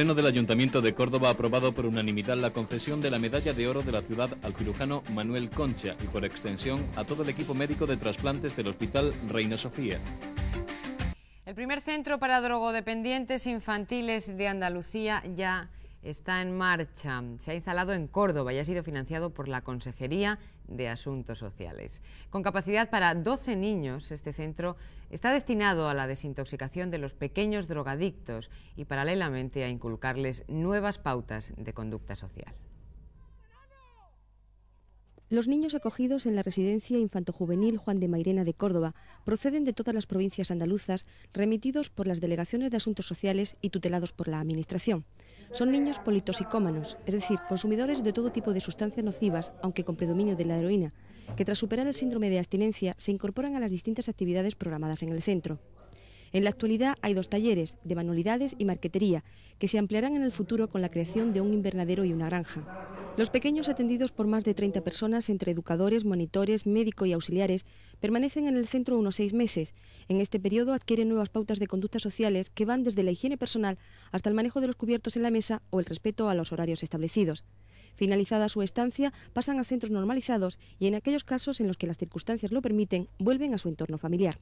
Pleno del Ayuntamiento de Córdoba ha aprobado por unanimidad la concesión de la Medalla de Oro de la ciudad al cirujano Manuel Concha y por extensión a todo el equipo médico de trasplantes del Hospital Reina Sofía. El primer centro para drogodependientes infantiles de Andalucía ya está en marcha. Se ha instalado en Córdoba y ha sido financiado por la Consejería de Asuntos Sociales. Con capacidad para 12 niños, este centro está destinado a la desintoxicación de los pequeños drogadictos y paralelamente a inculcarles nuevas pautas de conducta social. Los niños acogidos en la residencia infantojuvenil Juan de Mairena de Córdoba proceden de todas las provincias andaluzas, remitidos por las delegaciones de asuntos sociales y tutelados por la Administración. Son niños politoxicómanos, es decir, consumidores de todo tipo de sustancias nocivas, aunque con predominio de la heroína, que tras superar el síndrome de abstinencia se incorporan a las distintas actividades programadas en el centro. En la actualidad hay dos talleres de manualidades y marquetería que se ampliarán en el futuro con la creación de un invernadero y una granja. Los pequeños atendidos por más de 30 personas entre educadores, monitores, médico y auxiliares permanecen en el centro unos seis meses. En este periodo adquieren nuevas pautas de conductas sociales que van desde la higiene personal hasta el manejo de los cubiertos en la mesa o el respeto a los horarios establecidos. Finalizada su estancia, pasan a centros normalizados y en aquellos casos en los que las circunstancias lo permiten, vuelven a su entorno familiar.